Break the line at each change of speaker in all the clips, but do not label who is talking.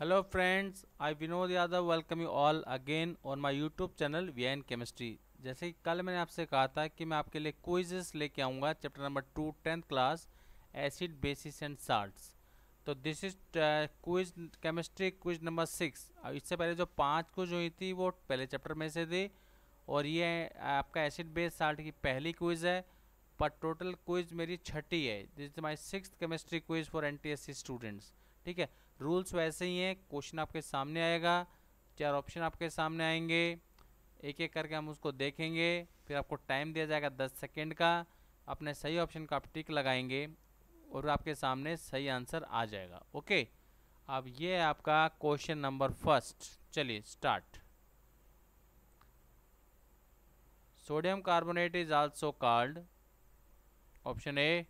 Hello friends I Vinod Yadav welcome you all again on my YouTube channel V N chemistry जैसे कि कल मैंने आपसे कहा था कि मैं आपके लिए क्विजेस लेके आऊँगा chapter number two tenth class acid bases and salts तो this is quiz chemistry quiz number six इससे पहले जो पांच क्विज हुई थी वो पहले चैप्टर में से थी और ये uh, आपका एसिड बेस साल्ट की पहली क्विज है पर टोटल क्विज मेरी छठी है this is my six chemistry quiz for N T S C students ठीक है रूल्स वैसे ही हैं क्वेश्चन आपके सामने आएगा चार ऑप्शन आपके सामने आएंगे एक एक करके हम उसको देखेंगे फिर आपको टाइम दिया जाएगा दस सेकेंड का अपने सही ऑप्शन का आप टिक लगाएंगे और आपके सामने सही आंसर आ जाएगा ओके अब ये है आपका क्वेश्चन नंबर फर्स्ट चलिए start sodium carbonate is also called option A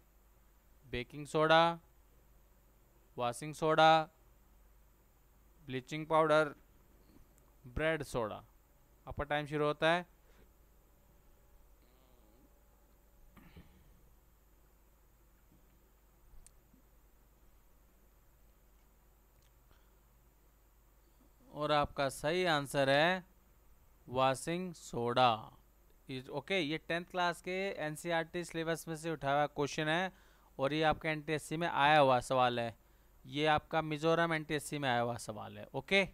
baking soda washing soda bleaching powder bread soda आपका टाइम शुरू होता है और आपका सही आंसर है वाशिंग सोडा ओके ये टेंथ क्लास के एनसीईआरटी सिलेबस में से उठाया हुआ क्वेश्चन है और ये आपके एनटीएससी में आया हुआ सवाल है ये आपका मिजोरम एन में आया हुआ सवाल है okay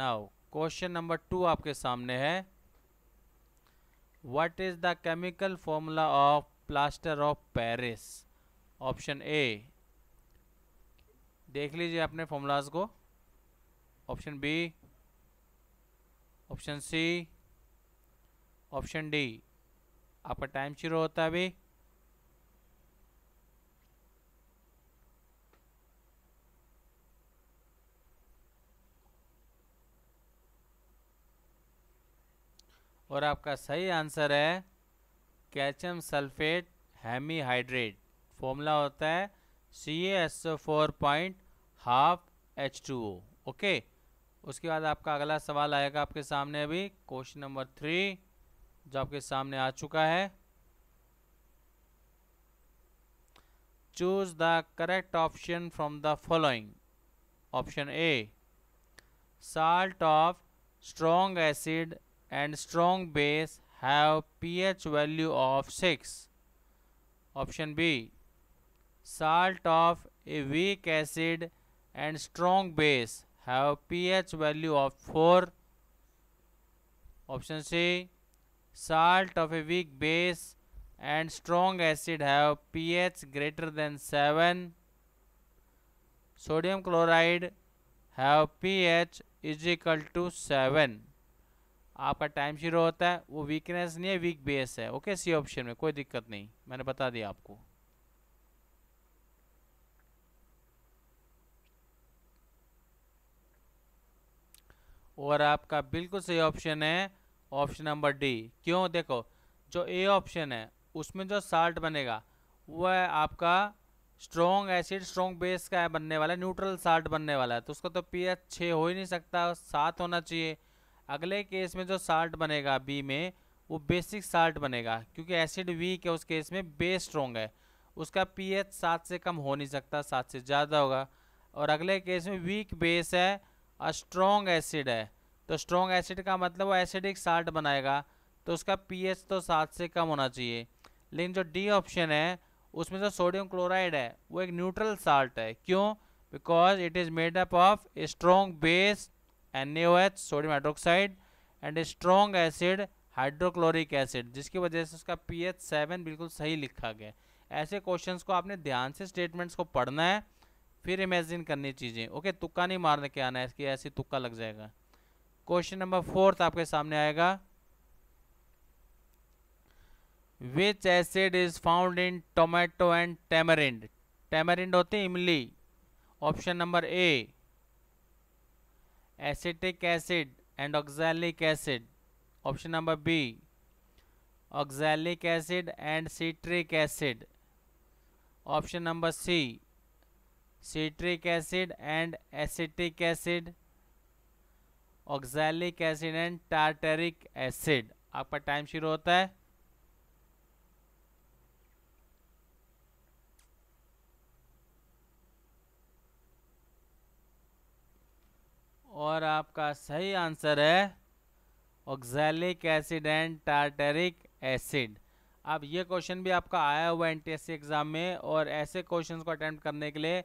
now question number two आपके सामने है what is the chemical formula of plaster of Paris option A देख लीजिए अपने फॉर्मूलाज को option B option C option D आपका टाइम शुरू होता है अभी और आपका सही आंसर है calcium sulphate hemihydrate formula होता है C S four point half H two O okay उसके बाद आपका अगला सवाल आएगा आपके सामने अभी क्वेश्चन नंबर थ्री जो आपके सामने आ चुका है choose the correct option from the following option A salt of strong acid and strong base have pH value of 6. Option B. Salt of a weak acid and strong base have pH value of 4. Option C. Salt of a weak base and strong acid have pH greater than 7. Sodium chloride have pH is equal to 7. आपका time zero होता है वो weakness नहीं है weak base है okay C option में कोई दिक्कत नहीं मैंने बता दिया आपको और आपका बिल्कुल सही ऑप्शन है ऑप्शन नंबर डी क्यों देखो जो ए ऑप्शन है उसमें जो साल्ट बनेगा वो है आपका स्ट्रॉन्ग एसिड स्ट्रॉन्ग बेस का है बनने वाला है न्यूट्रल साल्ट बनने वाला है तो उसका तो पीएच छः हो ही नहीं सकता सात होना चाहिए अगले केस में जो साल्ट बनेगा बी में वो बेसिक साल्ट बनेगा क्योंकि एसिड वीक है उस केस में बेस स्ट्रॉन्ग है उसका पीएच सात से कम हो नहीं सकता सात से ज़्यादा होगा और अगले केस में वीक बेस है और स्ट्रॉन्ग एसिड है तो स्ट्रॉन्ग एसिड का मतलब वो एसिडिक साल्ट बनाएगा तो उसका एच तो सात से कम होना चाहिए लेकिन जो डी ऑप्शन है उसमें जो सोडियम क्लोराइड है वो एक न्यूट्रल साल्ट है क्यों because it is made up of strong base NaOH sodium hydroxide and strong acid hydrochloric acid जिसकी वजह से उसका पी एच सेवन बिल्कुल सही लिखा गया ऐसे क्वेश्चंस को आपने ध्यान से स्टेटमेंट्स को पढ़ना है फिर इमेजिन करनी चीज़ें ओके तुक्का नहीं मारने के आना है इसकी ऐसी तुक्का लग जाएगा क्वेश्चन नंबर फोर्थ आपके सामने आएगा which acid is found in tomato and tamarind tamarind होते इमली option number A acetic acid and oxalic acid option number B oxalic acid and citric acid option number C citric acid and acetic acid oxalic acid and tartaric acid आपका time शुरू होता है और आपका सही answer है oxalic acid and tartaric acid अब ये क्वेश्चन भी आपका आया हुआ एन टी एग्ज़ाम में और ऐसे क्वेश्चंस को अटैम्प्ट करने के लिए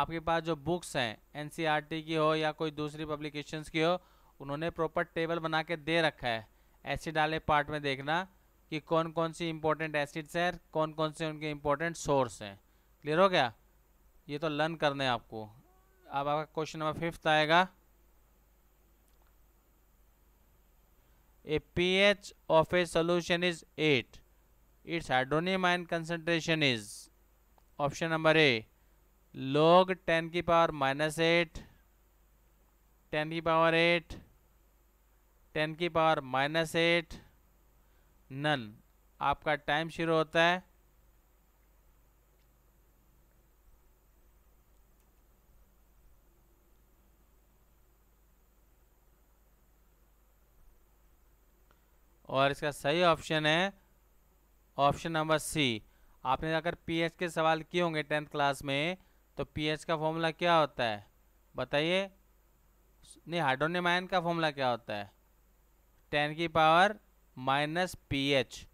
आपके पास जो बुक्स हैं एन e की हो या कोई दूसरी पब्लिकेशंस की हो उन्होंने प्रॉपर टेबल बना के दे रखा है एसिड वाले पार्ट में देखना कि कौन कौन सी इंपॉर्टेंट एसिड्स हैं कौन कौन से उनके इंपॉर्टेंट सोर्स हैं क्लियर हो गया ये तो लर्न करने हैं आपको अब आपका क्वेश्चन नंबर फिफ्थ आएगा a pH of a solution is 8 its hydronium ion concentration is option number A log 10 की पावर माइनस एट टेन की पावर एट टेन की पावर माइनस एट नन आपका टाइम शुरू होता है और इसका सही ऑप्शन है ऑप्शन नंबर सी आपने अगर पीएच के सवाल किए होंगे टेंथ क्लास में तो पीएच का फॉर्मूला क्या होता है बताइए नहीं आयन का फॉर्मूला क्या होता है टेन की पावर माइनस पीएच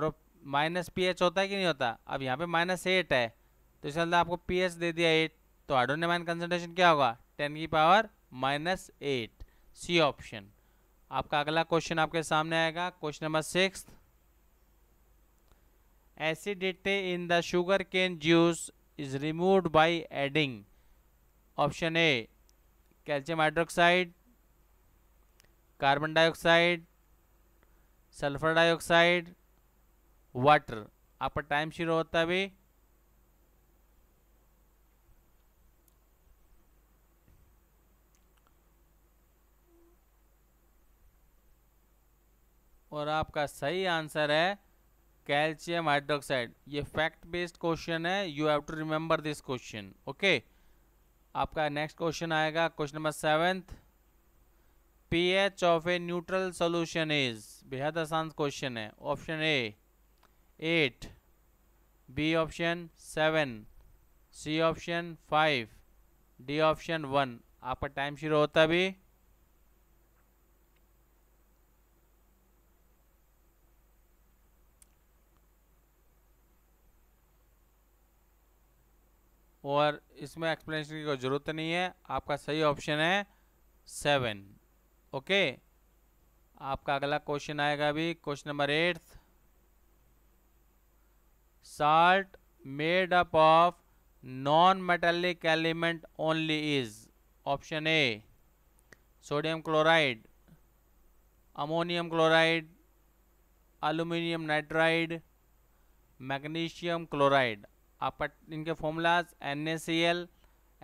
और माइनस पीएच होता है कि नहीं होता अब यहाँ पे माइनस एट है तो अंदर मतलब आपको पीएच दे दिया एट तो आयन कंसनट्रेशन क्या होगा टेन की power minus eight C option आपका अगला क्वेश्चन आपके सामने आएगा question number six acidity in the sugar cane juice is removed by adding option A calcium hydroxide carbon dioxide sulphur dioxide water आपका time शुरू होता है अभी और आपका सही आंसर है कैल्शियम हाइड्रोक्साइड ये फैक्ट बेस्ड क्वेश्चन है you have to remember this question okay आपका नेक्स्ट क्वेश्चन आएगा question number seventh pH of a neutral solution is बेहद आसान क्वेश्चन है option A eight B option seven C option five D option one आपका time शुरू होता भी और इसमें एक्सप्लेनेशन की कोई ज़रूरत नहीं है आपका सही ऑप्शन है सेवन ओके आपका अगला क्वेश्चन आएगा अभी question number eight salt made up of non metallic element only is option A sodium chloride ammonium chloride aluminium nitride magnesium chloride आप इनके formulas N A C L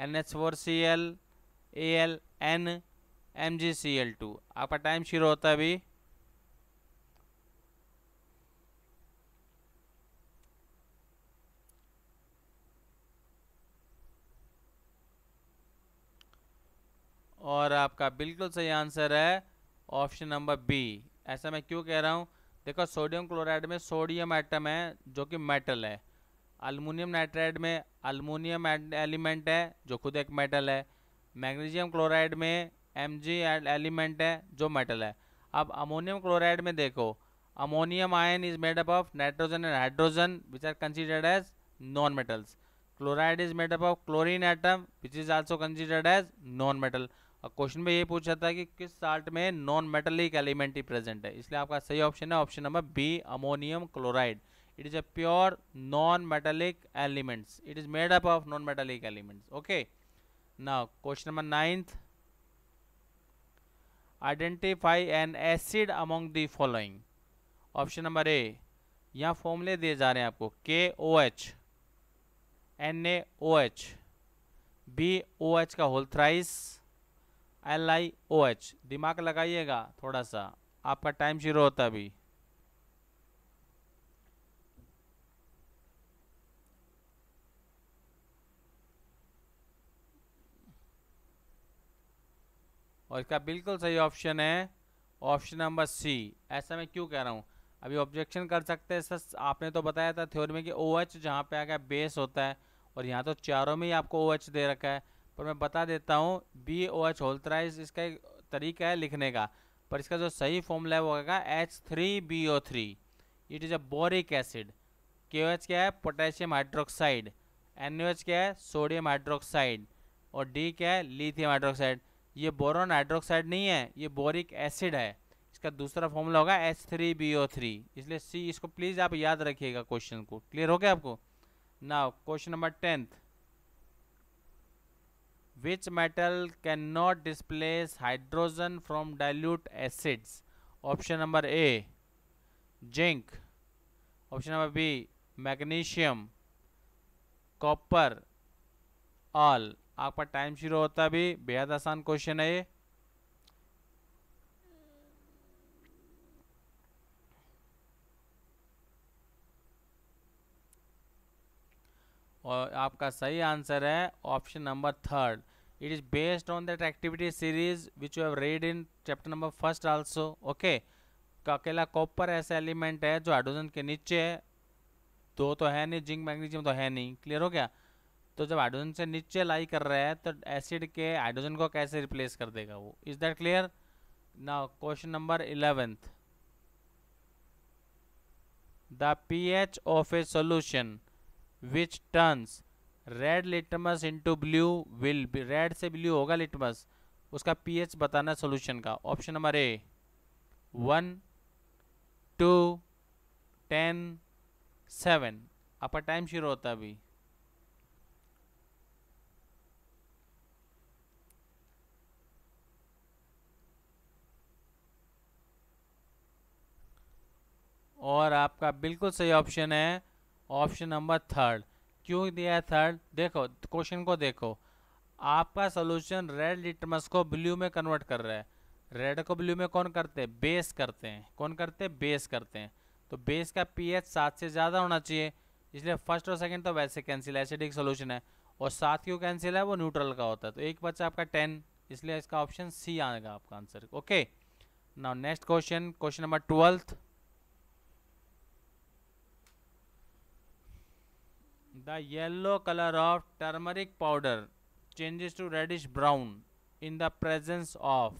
N H four C L A L N M G C L two आपका time शुरू होता है अभी और आपका बिल्कुल सही आंसर है ऑप्शन नंबर बी ऐसा मैं क्यों कह रहा हूँ देखो सोडियम क्लोराइड में सोडियम आइटम है जो कि मेटल है अल्मोनियम नाइट्राइड में अल्मोनियम एलिमेंट है जो खुद एक मेटल है मैग्नीशियम क्लोराइड में एम एलिमेंट है जो मेटल है अब अमोनियम क्लोराइड में देखो ammonium ion is made up of nitrogen and hydrogen which are considered as non metals chloride is made up of chlorine atom which is also considered as non metal और question में ये पूछा था कि किस salt में non metallic element ही present है इसलिए आपका सही ऑप्शन है option number B ammonium chloride it is a pure non-metallic elements it is made up of non-metallic elements okay now question number ninth identify an acid among the following option number A यहाँ फॉर्मूले दिए जा रहे हैं आपको K O H N A O H B O H का whole thrice L I O H दिमाग लगाइएगा थोड़ा सा आपका टाइम जीरो होता अभी और इसका बिल्कुल सही ऑप्शन है ऑप्शन नंबर सी ऐसा मैं क्यों कह रहा हूँ अभी ऑब्जेक्शन कर सकते हैं सर आपने तो बताया था थ्योरी में कि ओ एच जहाँ पर आ गया बेस होता है और यहाँ तो चारों में ही आपको ओ एच दे रखा है पर मैं बता देता हूँ बी ओ एच होल्थराइज इसका एक तरीका है लिखने का पर इसका जो सही फॉर्मूला है वो होगा H three B O three it is a boric acid K O H क्या है potassium hydroxide N O H क्या है सोडियम हाइड्रोक्साइड और डी क्या है लिथियम हाइड्रोक्साइड ये बोरोन हाइड्रोक्साइड नहीं है ये बोरिक एसिड है इसका दूसरा फॉर्मूला होगा H three B O three इसलिए सी इसको प्लीज़ आप याद रखिएगा क्वेश्चन को क्लियर हो गया आपको ना question number tenth which metal can not displace hydrogen from dilute acids option number A zinc option number B magnesium copper all आपका टाइम शुरू होता भी बेहद आसान क्वेश्चन है ये और आपका सही आंसर है option number third it is based on that activity series which you have read in chapter number first also okay तो अकेला कॉपर ऐसा एलिमेंट है जो हाइड्रोजन के नीचे है दो तो है नहीं जिंक मैग्नीशियम तो है नहीं क्लियर हो गया तो जब हाइड्रोजन से नीचे लाई कर रहा है तो एसिड के हाइड्रोजन को कैसे रिप्लेस कर देगा वो is that clear now question number eleventh the P H of a solution which turns red litmus into blue will red से ब्ल्यू होगा लिटमस उसका पी एच बताना सोल्यूशन का option number A one two ten seven आपका time शुरू होता है अभी और आपका बिल्कुल सही ऑप्शन है ऑप्शन नंबर थर्ड क्यों दिया है थर्ड देखो क्वेश्चन को देखो आपका सोल्यूशन रेड लिटमस को ब्लू में कन्वर्ट कर रहा है रेड को ब्लू में कौन करते हैं बेस करते हैं कौन करते हैं बेस करते हैं तो बेस का पीएच सात से ज़्यादा होना चाहिए इसलिए फर्स्ट और सेकंड तो वैसे कैंसिल एसिडिक सोल्यूशन है और सात क्यों कैंसिल है वो न्यूट्रल का होता है तो एक बच्चा आपका टेन इसलिए इसका ऑप्शन सी आएगा आपका answer okay now next question question number twelfth the yellow colour of turmeric powder changes to reddish brown in the presence of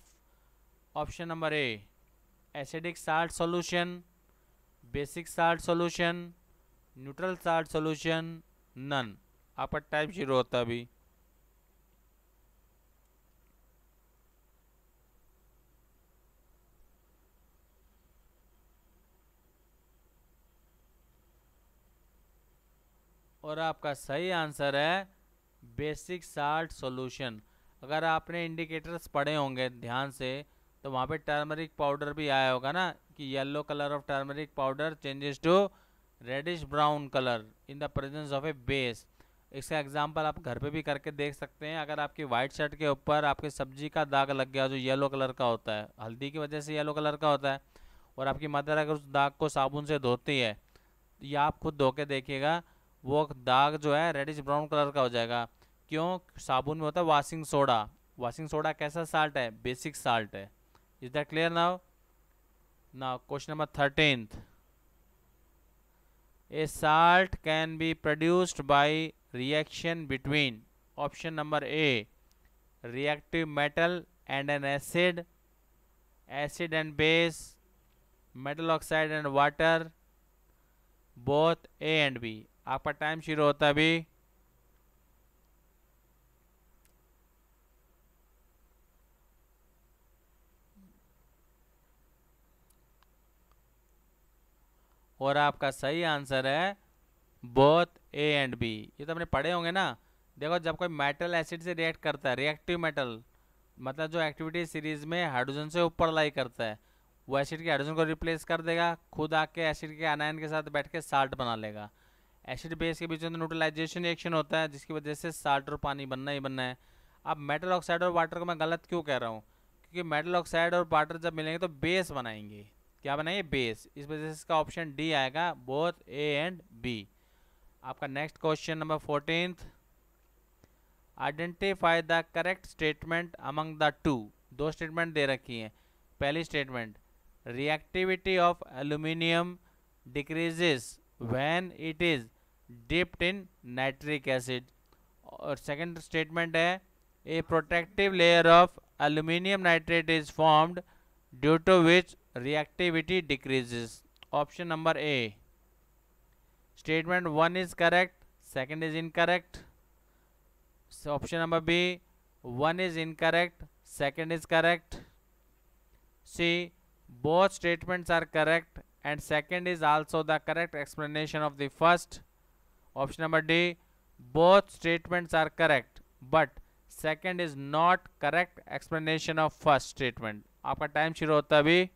option number A acidic salt solution basic salt solution neutral salt solution none आपका type zero होता अभी और आपका सही answer है basic salt solution अगर आपने indicators पढ़े होंगे ध्यान से तो वहाँ पे टर्मरिक पाउडर भी आया होगा ना कि yellow colour of turmeric powder changes to reddish brown colour in the presence of a base इसका एग्जांपल आप घर पे भी करके देख सकते हैं अगर आपकी वाइट शर्ट के ऊपर आपके सब्जी का दाग लग गया जो येलो कलर का होता है हल्दी की वजह से येलो कलर का होता है और आपकी मदर अगर उस दाग को साबुन से धोती है तो ये आप खुद धो के देखिएगा वो दाग जो है रेडिश ब्राउन कलर का हो जाएगा क्यों साबुन में होता है वाशिंग सोडा वाशिंग सोडा कैसा साल्ट है बेसिक साल्ट है is that clear now now question number thirteen a salt can be produced by reaction between option number A reactive metal and an acid acid and base metal oxide and water both A and B आपका time शुरू होता है अभी और आपका सही answer है both A and B ये तो हमने पढ़े होंगे ना देखो जब कोई मेटल एसिड से रिएक्ट करता है रिएक्टिव मेटल मतलब जो एक्टिविटी सीरीज में हाइड्रोजन से ऊपर लाई करता है वो एसिड के हाइड्रोजन को रिप्लेस कर देगा खुद आके एसिड के अनायन के साथ बैठ के साल्ट बना लेगा एसिड बेस के बीच में न्यूट्रलाइजेशन तो रिएक्शन होता है जिसकी वजह से साल्ट और पानी बनना ही बनना है अब मेटल ऑक्साइड और वाटर को मैं गलत क्यों कह रहा हूँ क्योंकि मेटल ऑक्साइड और वाटर जब मिलेंगे तो बेस बनाएंगे क्या बनाएंगे बेस इस वजह से इसका ऑप्शन डी आएगा बोथ ए एंड बी आपका next question number fourteen identify the correct statement among the two दो स्टेटमेंट दे रखी हैं पहली statement reactivity of aluminium decreases when it is dipped in nitric acid second statement statement a protective layer of aluminium nitrate is formed due to which reactivity decreases option number a statement 1 is correct second is incorrect so option number b 1 is incorrect second is correct c both statements are correct and second is also the correct explanation of the first option number D both statements are correct but second is not correct explanation of first statement आपका time शुरू होता है अभी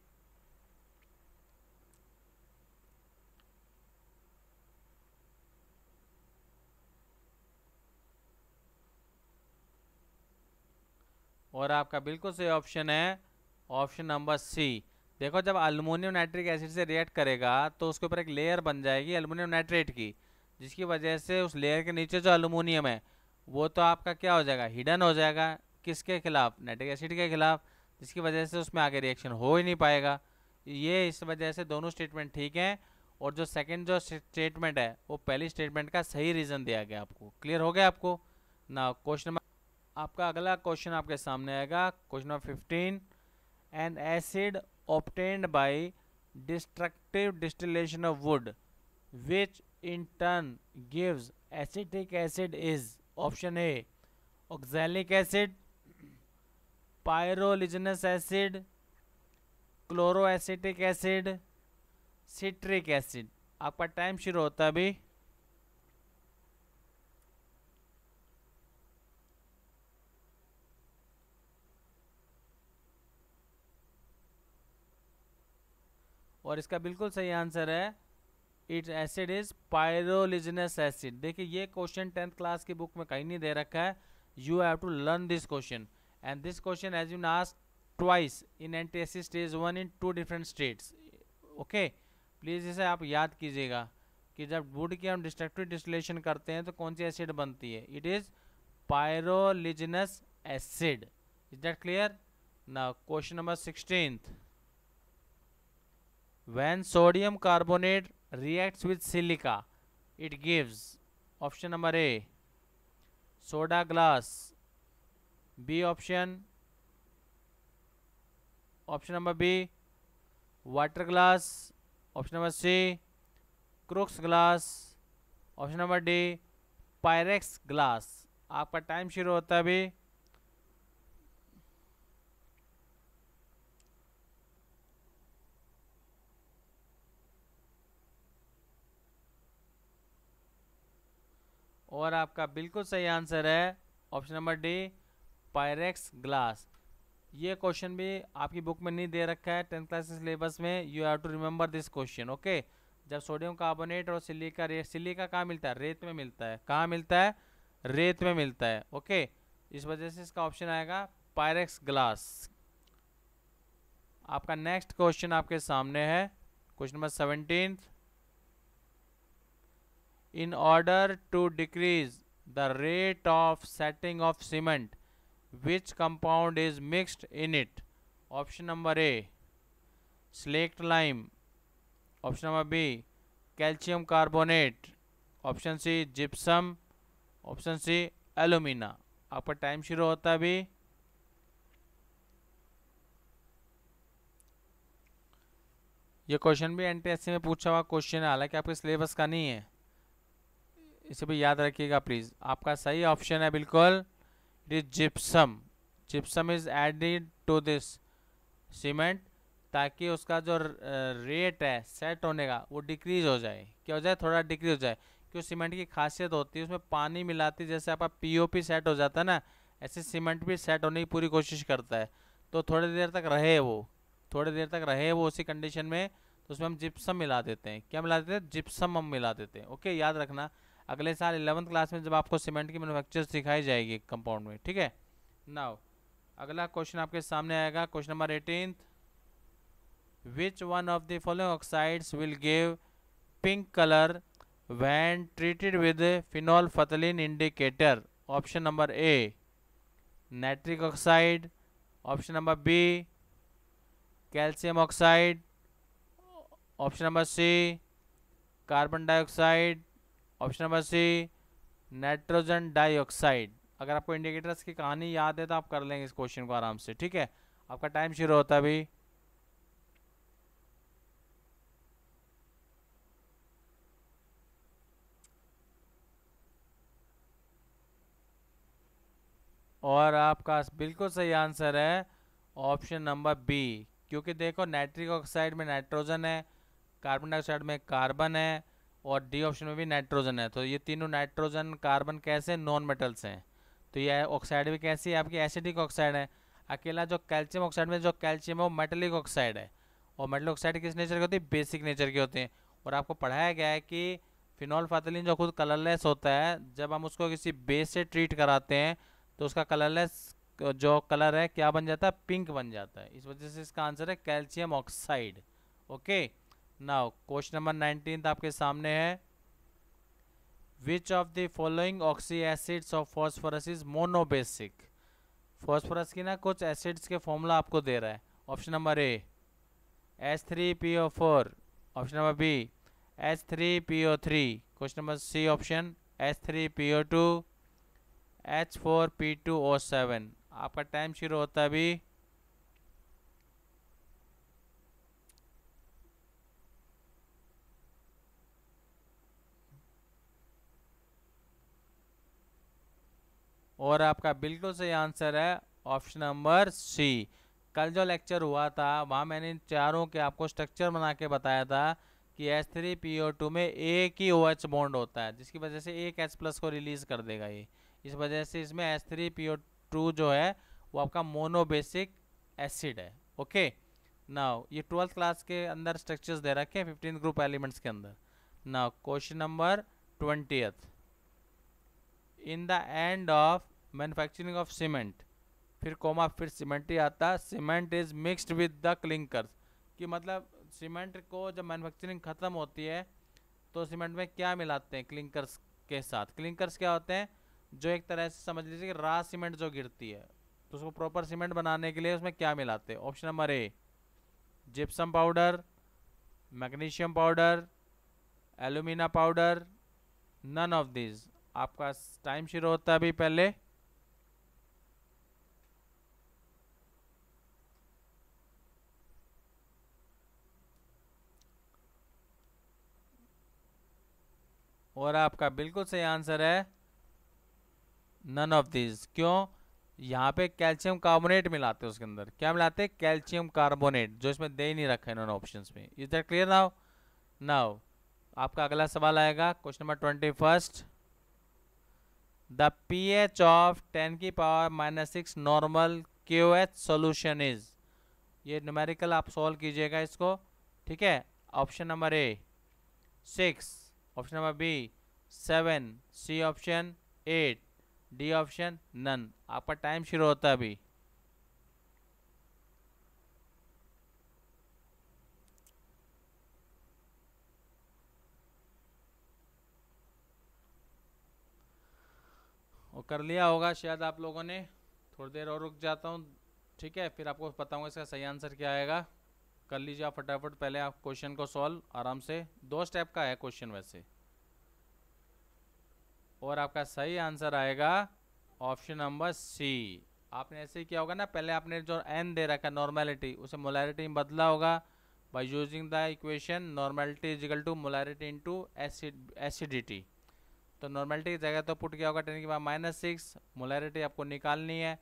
और आपका बिल्कुल सही option है ऑप्शन नंबर सी देखो जब अल्मोनियम नाइट्रिक एसिड से रिएक्ट करेगा तो उसके ऊपर एक लेयर बन जाएगी अल्मोनियम नाइट्रेट की जिसकी वजह से उस लेयर के नीचे जो अलूमिनियम है वो तो आपका क्या हो जाएगा हिडन हो जाएगा किसके खिलाफ नाइट्रिक एसिड के खिलाफ जिसकी वजह से उसमें आगे रिएक्शन हो ही नहीं पाएगा ये इस वजह से दोनों स्टेटमेंट ठीक हैं और जो सेकंड जो स्टेटमेंट है वो पहली स्टेटमेंट का सही रीज़न दिया गया आपको क्लियर हो गया आपको ना क्वेश्चन नंबर आपका अगला क्वेश्चन आपके सामने आएगा question number fifteen an acid obtained by destructive distillation of wood which in turn gives acetic acid is option A oxalic acid pyroligneous acid chloroacetic acid citric acid आपका time शुरू होता अभी और इसका बिल्कुल सही आंसर है it's acid is pyroligneous acid देखिए ये क्वेश्चन टेंथ क्लास की बुक में कहीं नहीं दे रखा है you have to learn this question and this question as you नास्ट twice in N T stage one in two different states okay please इसे आप याद कीजिएगा कि जब वुड की हम डिस्ट्रक्टिव डिस्टिलेशन करते हैं तो कौन सी एसिड बनती है it is pyroligneous acid is that clear ना question number sixteen when sodium carbonate reacts with silica it gives option number a soda glass b option option number b water glass option number c Crookes glass option number D Pyrex glass आपका time शुरू होता है अभी और आपका बिल्कुल सही answer है option number D Pyrex glass ये क्वेश्चन भी आपकी बुक में नहीं दे रखा है टेंथ क्लास के सिलेबस में you have to remember this question okay जब सोडियम कार्बोनेट और सिलिका रेत सिलिका कहाँ मिलता है रेत में मिलता है कहाँ मिलता है रेत में मिलता है ओके इस वजह से इसका ऑप्शन आएगा पायरेक्स ग्लास आपका नेक्स्ट क्वेश्चन आपके सामने है question number seventeenth in order to decrease the rate of setting of cement which compound is mixed in it option number a slaked lime option number b calcium carbonate option C gypsum option C alumina आपका time शुरू होता है अभी ये question भी NTSC में पूछा हुआ क्वेश्चन है हालांकि आपके सिलेबस का नहीं है इसे भी याद रखिएगा प्लीज़ आपका सही ऑप्शन है बिल्कुल it is gypsum gypsum is added to this cement ताकि उसका जो रेट है सेट होने का वो डिक्रीज हो जाए क्या हो जाए थोड़ा डिक्रीज हो जाए क्यों सीमेंट की खासियत होती है उसमें पानी मिलाती जैसे आपका पीओपी सेट हो जाता है ना ऐसे सीमेंट भी सेट होने की पूरी कोशिश करता है तो थोड़ी देर तक रहे वो थोड़ी देर तक रहे वो उसी कंडीशन में तो उसमें हम जिप्सम मिला देते हैं क्या मिला देते हैं जिप्सम हम मिला देते हैं ओके याद रखना अगले साल इलेवंथ क्लास में जब आपको सीमेंट की मैनुफैक्चर सिखाई जाएगी कंपाउंड में ठीक है नाउ अगला क्वेश्चन आपके सामने आएगा question number eighteen which one of the following oxides will give pink colour when treated with phenolphthalein indicator option number A nitric oxide option number B calcium oxide option number C carbon dioxide option number C nitrogen dioxide अगर आपको indicators की कहानी याद है तो आप कर लेंगे इस क्वेश्चन को आराम से ठीक है आपका टाइम शुरू होता है अभी और आपका बिल्कुल सही आंसर है ऑप्शन नंबर बी क्योंकि देखो नाइट्रिक ऑक्साइड में नाइट्रोजन है कार्बन डाइऑक्साइड में कार्बन है और डी ऑप्शन में भी नाइट्रोजन है तो ये तीनों नाइट्रोजन कार्बन कैसे नॉन मेटल्स हैं तो ये ऑक्साइड भी कैसी है आपकी एसिडिक ऑक्साइड है अकेला जो कैल्शियम ऑक्साइड में जो कैल्शियम है वो मेटलिक ऑक्साइड है और मेटल ऑक्साइड किस नेचर की होती है बेसिक नेचर की होती है और आपको पढ़ाया गया है कि फिनॉल फातलिन जो खुद कलरलेस होता है जब हम उसको किसी बेस से ट्रीट कराते हैं तो उसका कलरलेस जो कलर है क्या बन जाता है पिंक बन जाता है इस वजह से इसका आंसर है calcium oxide okay now question number nineteen आपके सामने है which of the following oxy acids of phosphorus is monobasic phosphorus की ना कुछ एसिड्स के फॉर्मूला आपको दे रहा है option number A H three P O four option number B H three P O three question number C option H three P O two H four P two O seven आपका time शुरू होता है अभी और आपका बिल्कुल सही answer है ऑप्शन नंबर सी कल जो लेक्चर हुआ था वहाँ मैंने इन चारों के आपको स्ट्रक्चर बना के बताया था कि S three P O two में एक ही ओ एच बॉन्ड होता है जिसकी वजह से एक एच प्लस को रिलीज़ कर देगा ये इस वजह से इसमें S three P O two जो है वो आपका मोनोबेसिक एसिड है ओके नाउ ये ट्वेल्थ क्लास के अंदर स्ट्रक्चर्स दे रखे हैं फिफ्टीन ग्रुप एलिमेंट्स के अंदर now question number twentieth in the end of manufacturing of cement फिर कोमा फिर सीमेंट ही आता है cement is mixed with the clinkers कि मतलब सीमेंट को जब मैन्युफैक्चरिंग ख़त्म होती है तो सीमेंट में क्या मिलाते हैं क्लिंकर्स के साथ क्लिंकर्स क्या होते हैं जो एक तरह से समझ लीजिए कि रा सीमेंट जो गिरती है तो उसको प्रॉपर सीमेंट बनाने के लिए उसमें क्या मिलाते हैं option number A gypsum powder magnesium powder alumina powder none of this आपका टाइम शुरू होता है अभी पहले और आपका बिल्कुल सही आंसर है नन ऑफ दिस क्यों यहाँ पे कैल्शियम कार्बोनेट मिलाते हैं उसके अंदर क्या मिलाते हैं कैल्शियम कार्बोनेट जो इसमें दे ही नहीं रखा इन्होंने ऑप्शन में is that clear now now आपका अगला सवाल आएगा question number twenty first the P H of ten की power minus six normal Q H solution is ये न्यूमेरिकल आप सॉल्व कीजिएगा इसको ठीक है option number A six option number B seven C option eight D option none आपका time शुरू होता है अभी और कर लिया होगा शायद आप लोगों ने थोड़ी देर और रुक जाता हूँ ठीक है फिर आपको बताऊँगा इसका सही आंसर क्या आएगा कर लीजिए आप फटाफट पहले आप क्वेश्चन को सॉल्व आराम से दो स्टेप का है क्वेश्चन वैसे और आपका सही आंसर आएगा ऑप्शन नंबर सी आपने ऐसे किया होगा ना पहले आपने जो एन दे रखा नॉर्मेलिटी उसे मोलैरिटी में बदला होगा by using the equation normality is equal to molarity into acidity तो नॉर्मेलिटी की जगह तो पुट किया होगा टेन की पावर माइनस सिक्स मोलैरिटी आपको निकालनी है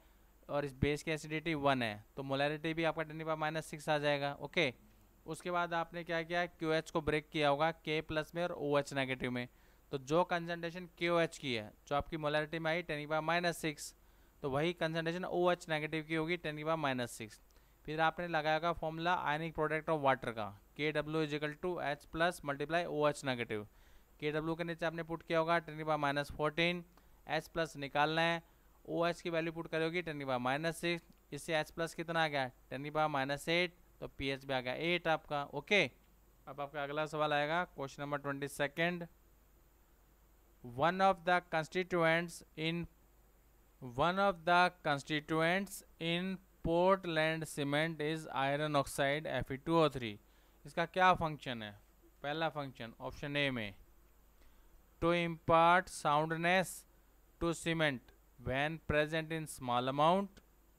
और इस बेस की एसिडिटी वन है तो मोलैरिटी भी आपका टेन की पावर माइनस सिक्स आ जाएगा ओके उसके बाद आपने क्या किया क्यू एच को ब्रेक किया होगा के प्लस में और ओ एच नेगेटिव में तो जो कंसनट्रेशन ओ एच की है जो आपकी मोलैरिटी में आई टेन की पावर माइनस सिक्स तो वही कंसनट्रेशन ओ एच नेगेटिव की होगी टेन पावर माइनस सिक्स फिर आपने लगाया होगा formula ionic product of water का K W is equal to H plus multiply O H negative K W के नीचे आपने पुट किया होगा टेन की power minus fourteen H plus निकालना है ओ एच की वैल्यू पुट करोगे टेन की पावर माइनस सिक्स इससे एच प्लस कितना आ गया टेन की पावर माइनस एट तो पी एच भी आ गया एट आपका ओके अब आपका अगला सवाल आएगा question number twenty second one of the constituents in one of the constituents in Portland cement is iron oxide F इसका क्या फंक्शन है पहला फंक्शन ऑप्शन ए में to impart soundness to cement when present in small amount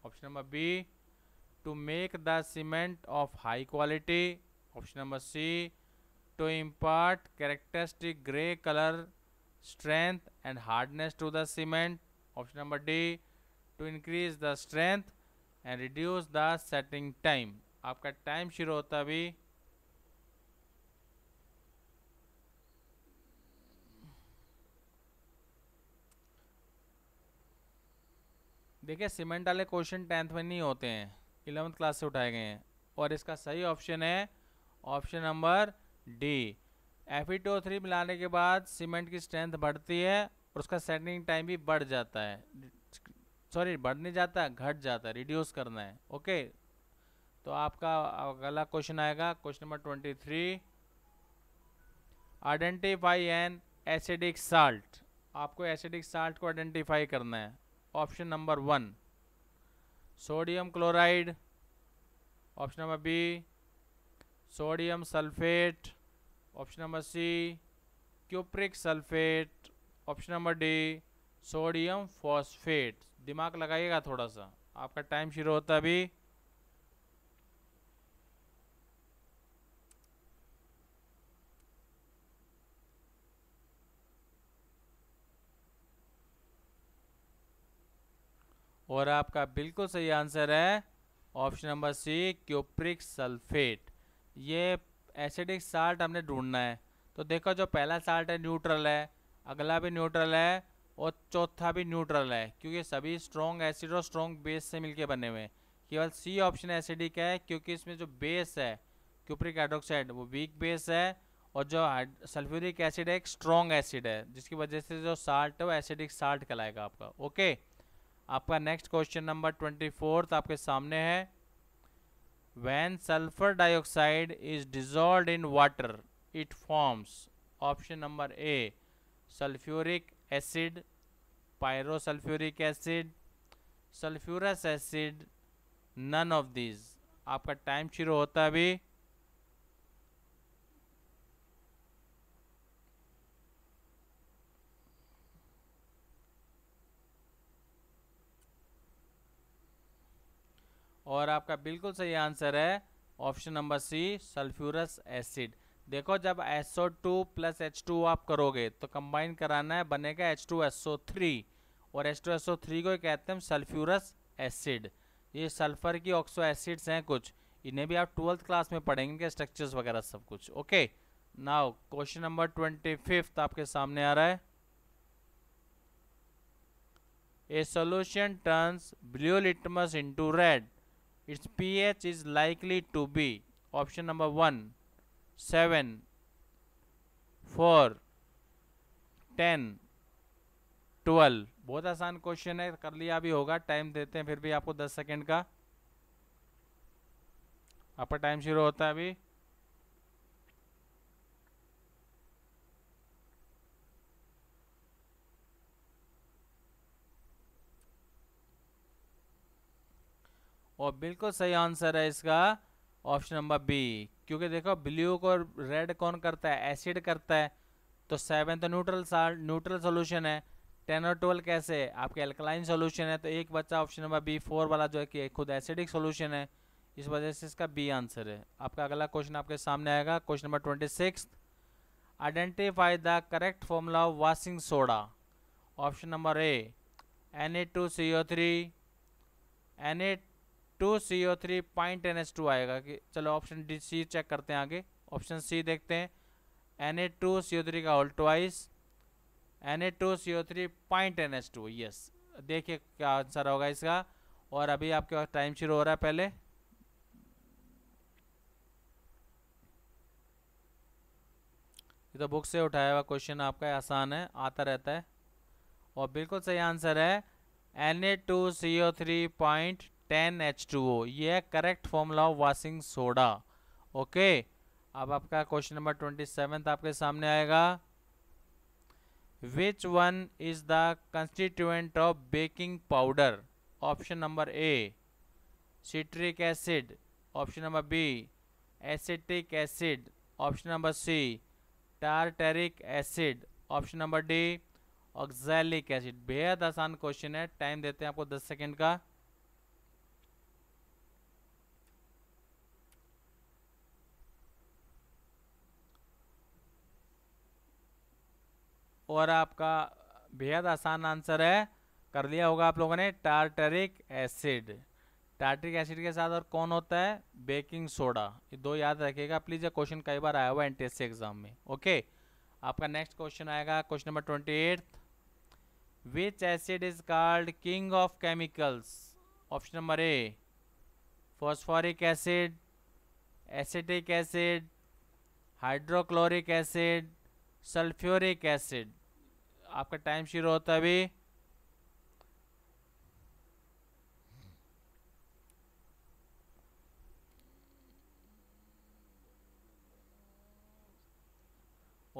option number b to make the cement of high quality option number c to impart characteristic gray color strength and hardness to the cement option number d to increase the strength and reduce the setting time आपका time शुरू होता भी देखिए cement वाले question tenth में नहीं होते हैं इलेवंथ क्लास से उठाए गए हैं और इसका सही ऑप्शन है option number D F three e मिलाने के बाद सीमेंट की स्ट्रेंथ बढ़ती है और उसका सेटिंग टाइम भी बढ़ जाता है सॉरी बढ़ नहीं जाता घट जाता है रिड्यूस करना है ओके तो आपका अगला क्वेश्चन आएगा question number twenty three identify an acidic salt आपको एसिडिक साल्ट को आइडेंटिफाई करना है option number one sodium chloride option number B sodium sulphate option number C cupric sulphate option number D sodium phosphate दिमाग लगाइएगा थोड़ा सा आपका time शुरू होता है अभी और आपका बिल्कुल सही आंसर है option number C cupric sulphate ये एसिडिक साल्ट हमने ढूंढना है तो देखो जो पहला साल्ट है न्यूट्रल है अगला भी न्यूट्रल है और चौथा भी न्यूट्रल है क्योंकि सभी स्ट्रॉन्ग एसिड और स्ट्रॉन्ग बेस से मिलके बने हुए हैं केवल सी ऑप्शन एसिडिक है क्योंकि इसमें जो बेस है क्यूप्रिक हाइड्रोक्साइड वो वीक बेस है और जो सल्फ्यूरिक एसिड है एक स्ट्रॉन्ग एसिड है जिसकी वजह से जो साल्ट है वो एसिडिक साल्ट कहलाएगा आपका ओके आपका next question number twenty fourth आपके सामने है when sulphur dioxide is dissolve in water it forms option number A sulphuric acid pyrosulphuric acid sulphurous acid none of these आपका टाइम शुरू होता है अभी और आपका बिल्कुल सही आंसर है option number C sulphurous acid देखो जब S O two plus H two आप करोगे तो कंबाइन कराना है बनेगा H two S O three और H two S O three को कहते हैं सल्फ्यूरस एसिड ये सल्फर की ऑक्सो एसिड्स हैं कुछ इन्हें भी आप ट्वेल्थ क्लास में पढ़ेंगे इनके स्ट्रक्चर्स वगैरह सब कुछ okay now question number twenty fifth आपके सामने आ रहा है a solution turns blue litmus into red its pH is likely to be option number 1 7 4 10 12 बहुत आसान क्वेश्चन है कर लिया भी होगा टाइम देते हैं फिर भी आपको 10 सेकंड का आपका टाइम शुरू होता है अभी और बिल्कुल सही आंसर है इसका ऑप्शन नंबर बी क्योंकि देखो ब्लू को रेड कौन करता है एसिड करता है तो सेवन तो न्यूट्रल न्यूट्रल सोल्यूशन है टेन और ट्वेल्व कैसे आपके अल्कलाइन सोल्यूशन है तो एक बच्चा ऑप्शन नंबर बी फोर वाला जो है कि खुद एसिडिक सोल्यूशन है इस वजह से इसका बी आंसर है आपका अगला क्वेश्चन आपके सामने आएगा question number twenty six identify the correct formula of washing soda option number A N A two C O three N A two C O three point N H two आएगा कि चलो option D C check करते हैं आगे option C देखते हैं N A two C O three का whole twice N A two C O three point N H two yes देखिए क्या आंसर होगा इसका और अभी आपके पास टाइम शुरू हो रहा है पहले ये तो बुक से उठाया हुआ क्वेश्चन आपका आसान है आता रहता है और बिल्कुल सही आंसर है N A two C O three point ten H two O ये है correct formula of washing soda okay अब आपका क्वेश्चन नंबर ट्वेंटी सेवन आपके सामने आएगा which one is the constituent of baking powder option number A citric acid option number B acetic acid option number C tartaric acid option number D oxalic acid बेहद आसान question है time देते हैं आपको दस सेकेंड का और आपका बेहद आसान आंसर है कर लिया होगा आप लोगों ने टार्टरिक एसिड टार्टरिक एसिड के साथ और कौन होता है बेकिंग सोडा ये दो याद रखिएगा प्लीज़ ये क्वेश्चन कई बार आया हुआ एन टी एग्ज़ाम में ओके आपका नेक्स्ट क्वेश्चन आएगा question number twenty eighth which acid is called king of chemicals option number A phosphoric acid acetic acid hydrochloric acid sulphuric acid आपका टाइम शुरू होता है अभी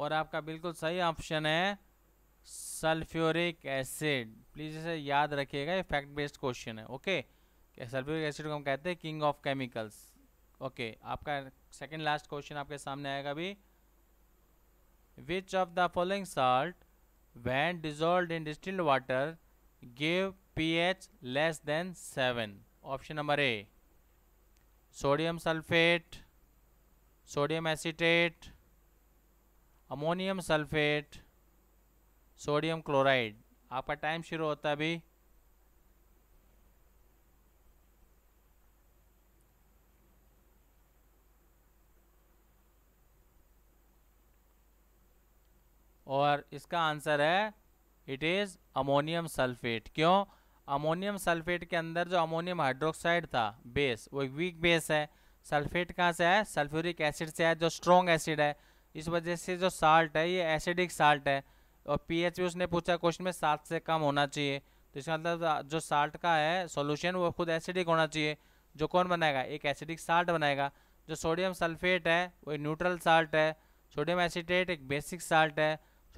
और आपका बिल्कुल सही ऑप्शन है सल्फ्यूरिक एसिड प्लीज़ इसे याद रखिएगा ये फैक्ट बेस्ड क्वेश्चन है ओके सल्फ्यूरिक एसिड को हम कहते हैं किंग ऑफ केमिकल्स ओके आपका सेकंड लास्ट क्वेश्चन आपके सामने आएगा अभी which of the following salt when dissolved in distilled water give pH less than 7 option number A sodium sulfate sodium acetate ammonium sulphate sodium chloride आपका time शुरू होता है अभी और इसका आंसर है इट इज़ अमोनियम सल्फेट क्यों ammonium sulphate के अंदर जो अमोनियम हाइड्रोक्साइड था बेस वो एक वीक बेस है सल्फेट कहाँ से है सल्फ्यूरिक एसिड से है जो स्ट्रॉन्ग एसिड है इस वजह से जो साल्ट है ये एसिडिक साल्ट है और पीएच भी उसने पूछा क्वेश्चन में सात से कम होना चाहिए तो इसका मतलब जो साल्ट का है सॉल्यूशन वो खुद एसिडिक होना चाहिए जो कौन बनाएगा एक एसिडिक साल्ट बनाएगा जो सोडियम सल्फेट है वो न्यूट्रल साल्ट है सोडियम एसिडेट एक बेसिक साल्ट है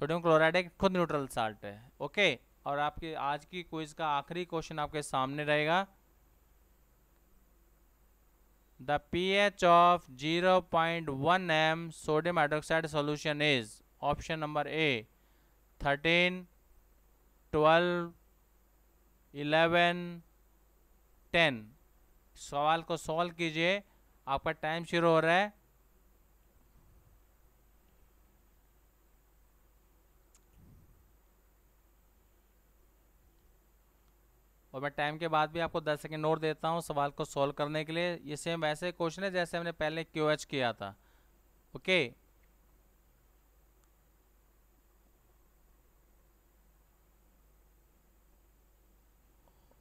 सोडियम क्लोराइड एक खुद न्यूट्रल साल्ट है ओके और आपके आज की क्विज का आखिरी क्वेश्चन आपके सामने रहेगा the P H of zero point one M sodium hydroxide solution is option number A thirteen twelve eleven ten सवाल को सॉल्व कीजिए आपका टाइम शुरू हो रहा है और मैं टाइम के बाद भी आपको 10 सेकेंड और देता हूँ सवाल को सॉल्व करने के लिए ये सेम वैसे क्वेश्चन है जैसे हमने पहले क्यू एच किया था ओके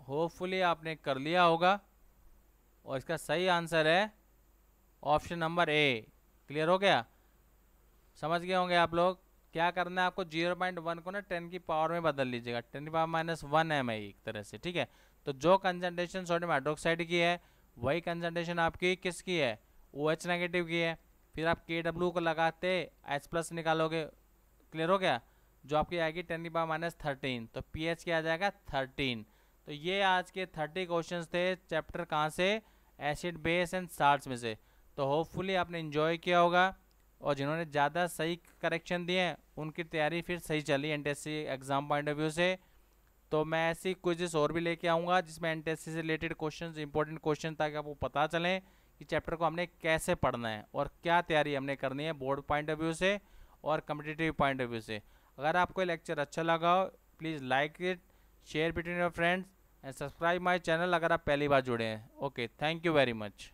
होपफुली आपने कर लिया होगा और इसका सही आंसर है ऑप्शन नंबर ए क्लियर हो गया समझ गए होंगे आप लोग क्या करना है आपको जीरो पॉइंट वन को ना टेन की पावर में बदल लीजिएगा टेन की पावर माइनस वन एम आई एक तरह से ठीक है तो जो कंसनट्रेशन सोडियम हाइड्रोक्साइड की है वही कंसनट्रेशन आपकी किसकी है ओ OH नेगेटिव की है फिर आप के डब्ल्यू को लगाते एच प्लस निकालोगे क्लियर हो गया जो आपकी आएगी टेन की पावर माइनस थर्टीन तो पी एच क्या आ जाएगा थर्टीन तो ये आज के थर्टी क्वेश्चन थे चैप्टर कहाँ से एसिड बेस एंड साल्ट में से तो होपफुली आपने इन्जॉय किया होगा और जिन्होंने ज़्यादा सही करेक्शन दिए हैं उनकी तैयारी फिर सही चली an exam point of view से तो मैं ऐसी क्विजेस और भी लेके आऊँगा जिसमें एन से रिलेटेड क्वेश्चन इंपॉर्टेंट क्वेश्चन ताकि आपको पता चलें कि चैप्टर को हमने कैसे पढ़ना है और क्या तैयारी हमने करनी है बोर्ड पॉइंट ऑफ व्यू से और कम्पिटेटिव पॉइंट ऑफ व्यू से अगर आपको लेक्चर अच्छा लगा हो please like it share between your friends and subscribe my channel अगर आप पहली बार जुड़े हैं okay thank you very much